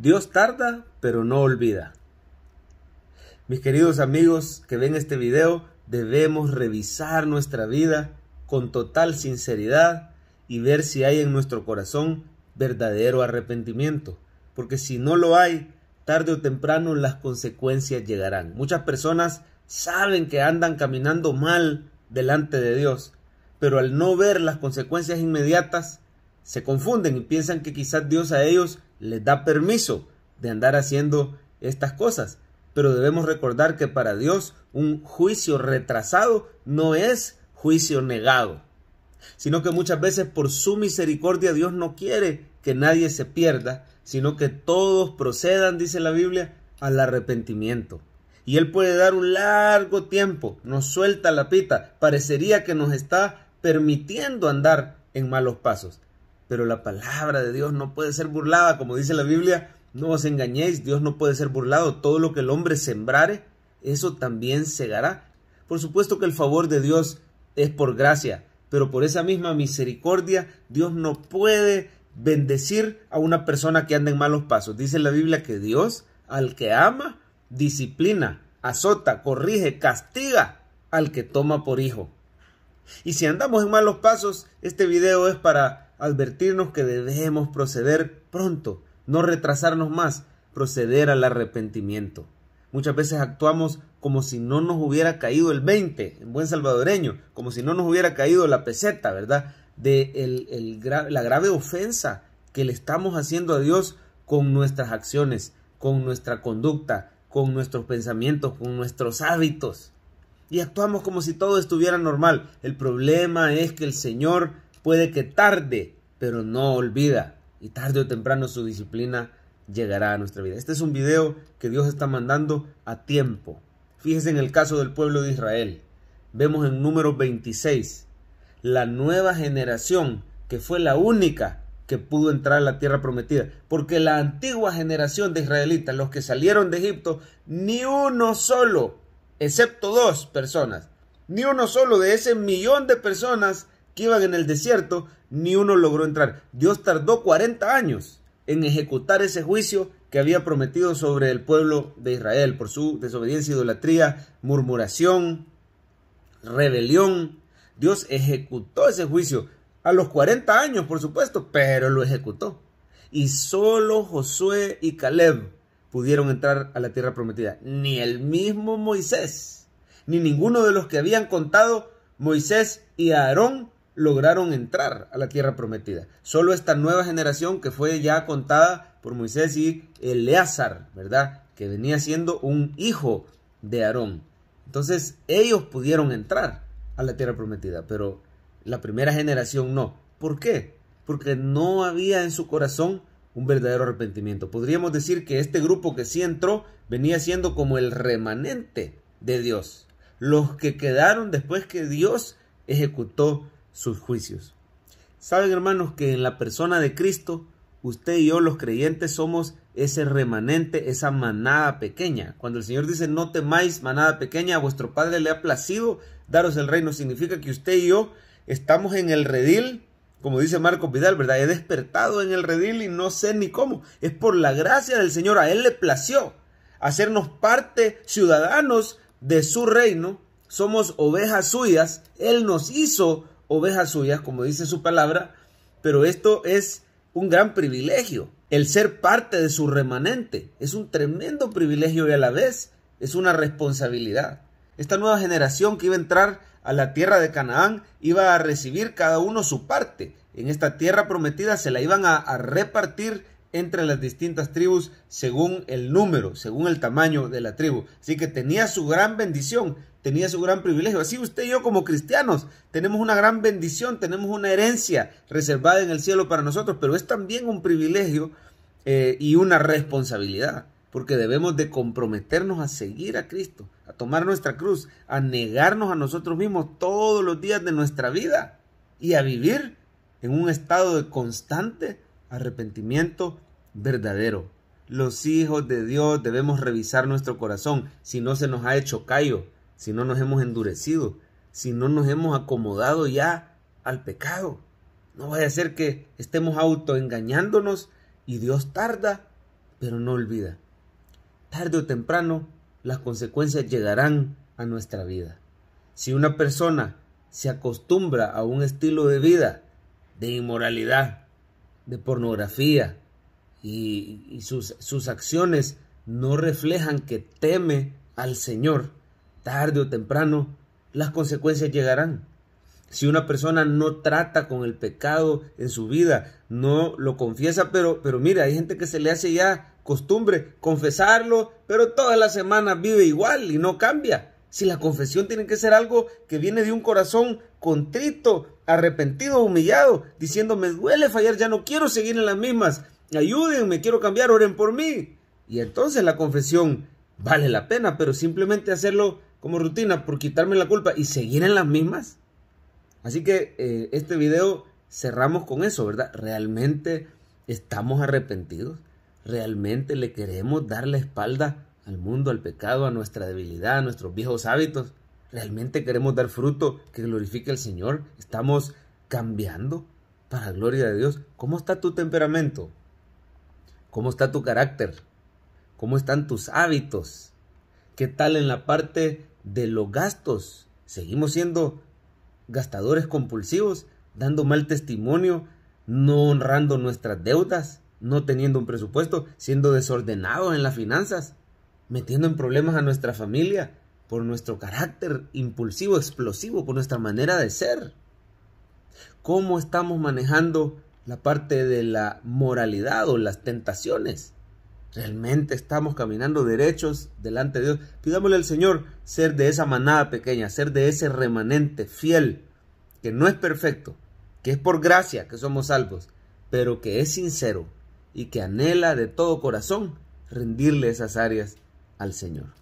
Dios tarda, pero no olvida. Mis queridos amigos que ven este video, debemos revisar nuestra vida con total sinceridad y ver si hay en nuestro corazón verdadero arrepentimiento, porque si no lo hay, tarde o temprano las consecuencias llegarán. Muchas personas saben que andan caminando mal delante de Dios, pero al no ver las consecuencias inmediatas, se confunden y piensan que quizás Dios a ellos les da permiso de andar haciendo estas cosas. Pero debemos recordar que para Dios un juicio retrasado no es juicio negado, sino que muchas veces por su misericordia Dios no quiere que nadie se pierda, sino que todos procedan, dice la Biblia, al arrepentimiento. Y Él puede dar un largo tiempo, nos suelta la pita, parecería que nos está permitiendo andar en malos pasos pero la palabra de Dios no puede ser burlada, como dice la Biblia, no os engañéis, Dios no puede ser burlado, todo lo que el hombre sembrare, eso también segará. Por supuesto que el favor de Dios es por gracia, pero por esa misma misericordia Dios no puede bendecir a una persona que anda en malos pasos. Dice la Biblia que Dios al que ama, disciplina, azota, corrige, castiga al que toma por hijo. Y si andamos en malos pasos, este video es para advertirnos que debemos proceder pronto, no retrasarnos más, proceder al arrepentimiento. Muchas veces actuamos como si no nos hubiera caído el 20, en buen salvadoreño, como si no nos hubiera caído la peseta, ¿verdad? De la grave ofensa que le estamos haciendo a Dios con nuestras acciones, con nuestra conducta, con nuestros pensamientos, con nuestros hábitos. Y actuamos como si todo estuviera normal. El problema es que el Señor Puede que tarde, pero no olvida. Y tarde o temprano su disciplina llegará a nuestra vida. Este es un video que Dios está mandando a tiempo. Fíjese en el caso del pueblo de Israel. Vemos en número 26 la nueva generación que fue la única que pudo entrar a la tierra prometida. Porque la antigua generación de israelitas, los que salieron de Egipto, ni uno solo, excepto dos personas, ni uno solo de ese millón de personas iban en el desierto, ni uno logró entrar. Dios tardó 40 años en ejecutar ese juicio que había prometido sobre el pueblo de Israel por su desobediencia, idolatría, murmuración, rebelión. Dios ejecutó ese juicio a los 40 años, por supuesto, pero lo ejecutó. Y solo Josué y Caleb pudieron entrar a la tierra prometida. Ni el mismo Moisés, ni ninguno de los que habían contado Moisés y Aarón lograron entrar a la tierra prometida. Solo esta nueva generación que fue ya contada por Moisés y Eleazar, ¿verdad? Que venía siendo un hijo de Aarón. Entonces ellos pudieron entrar a la tierra prometida, pero la primera generación no. ¿Por qué? Porque no había en su corazón un verdadero arrepentimiento. Podríamos decir que este grupo que sí entró venía siendo como el remanente de Dios. Los que quedaron después que Dios ejecutó sus juicios. Saben hermanos que en la persona de Cristo, usted y yo los creyentes somos ese remanente, esa manada pequeña. Cuando el Señor dice no temáis manada pequeña, a vuestro Padre le ha placido daros el reino, significa que usted y yo estamos en el redil, como dice Marco Vidal, ¿verdad? He despertado en el redil y no sé ni cómo. Es por la gracia del Señor, a Él le plació hacernos parte, ciudadanos de su reino, somos ovejas suyas, Él nos hizo ovejas suyas, como dice su palabra, pero esto es un gran privilegio, el ser parte de su remanente. Es un tremendo privilegio y a la vez es una responsabilidad. Esta nueva generación que iba a entrar a la tierra de Canaán iba a recibir cada uno su parte. En esta tierra prometida se la iban a, repartir entre las distintas tribus según el número, según el tamaño de la tribu. Así que tenía su gran bendición, tenía su gran privilegio. Así usted y yo como cristianos tenemos una gran bendición, tenemos una herencia reservada en el cielo para nosotros, pero es también un privilegio eh, y una responsabilidad, porque debemos de comprometernos a seguir a Cristo, a tomar nuestra cruz, a negarnos a nosotros mismos todos los días de nuestra vida y a vivir en un estado de constante arrepentimiento verdadero. Los hijos de Dios debemos revisar nuestro corazón si no se nos ha hecho callo si no nos hemos endurecido, si no nos hemos acomodado ya al pecado. No vaya a ser que estemos autoengañándonos y Dios tarda, pero no olvida. Tarde o temprano las consecuencias llegarán a nuestra vida. Si una persona se acostumbra a un estilo de vida de inmoralidad, de pornografía, y, sus acciones no reflejan que teme al Señor, tarde o temprano, las consecuencias llegarán. Si una persona no trata con el pecado en su vida, no lo confiesa, pero, pero mira, hay gente que se le hace ya costumbre confesarlo, pero todas las semanas vive igual y no cambia. Si la confesión tiene que ser algo que viene de un corazón contrito, arrepentido, humillado, diciendo me duele fallar, ya no quiero seguir en las mismas, ayúdenme, quiero cambiar, oren por mí. Y entonces la confesión vale la pena, pero simplemente hacerlo como rutina por quitarme la culpa y seguir en las mismas? Así que eh, este video cerramos con eso, ¿verdad? ¿Realmente estamos arrepentidos? ¿Realmente le queremos dar la espalda al mundo, al pecado, a nuestra debilidad, a nuestros viejos hábitos? ¿Realmente queremos dar fruto que glorifique al Señor? ¿Estamos cambiando para la gloria de Dios? ¿Cómo está tu temperamento? ¿Cómo está tu carácter? ¿Cómo están tus hábitos? ¿Qué tal en la parte de los gastos. Seguimos siendo gastadores compulsivos, dando mal testimonio, no honrando nuestras deudas, no teniendo un presupuesto, siendo desordenados en las finanzas, metiendo en problemas a nuestra familia por nuestro carácter impulsivo, explosivo, por nuestra manera de ser. ¿Cómo estamos manejando la parte de la moralidad o las tentaciones? Realmente estamos caminando derechos delante de Dios. Pidámosle al Señor ser de esa manada pequeña, ser de ese remanente fiel, que no es perfecto, que es por gracia que somos salvos, pero que es sincero y que anhela de todo corazón rendirle esas áreas al Señor.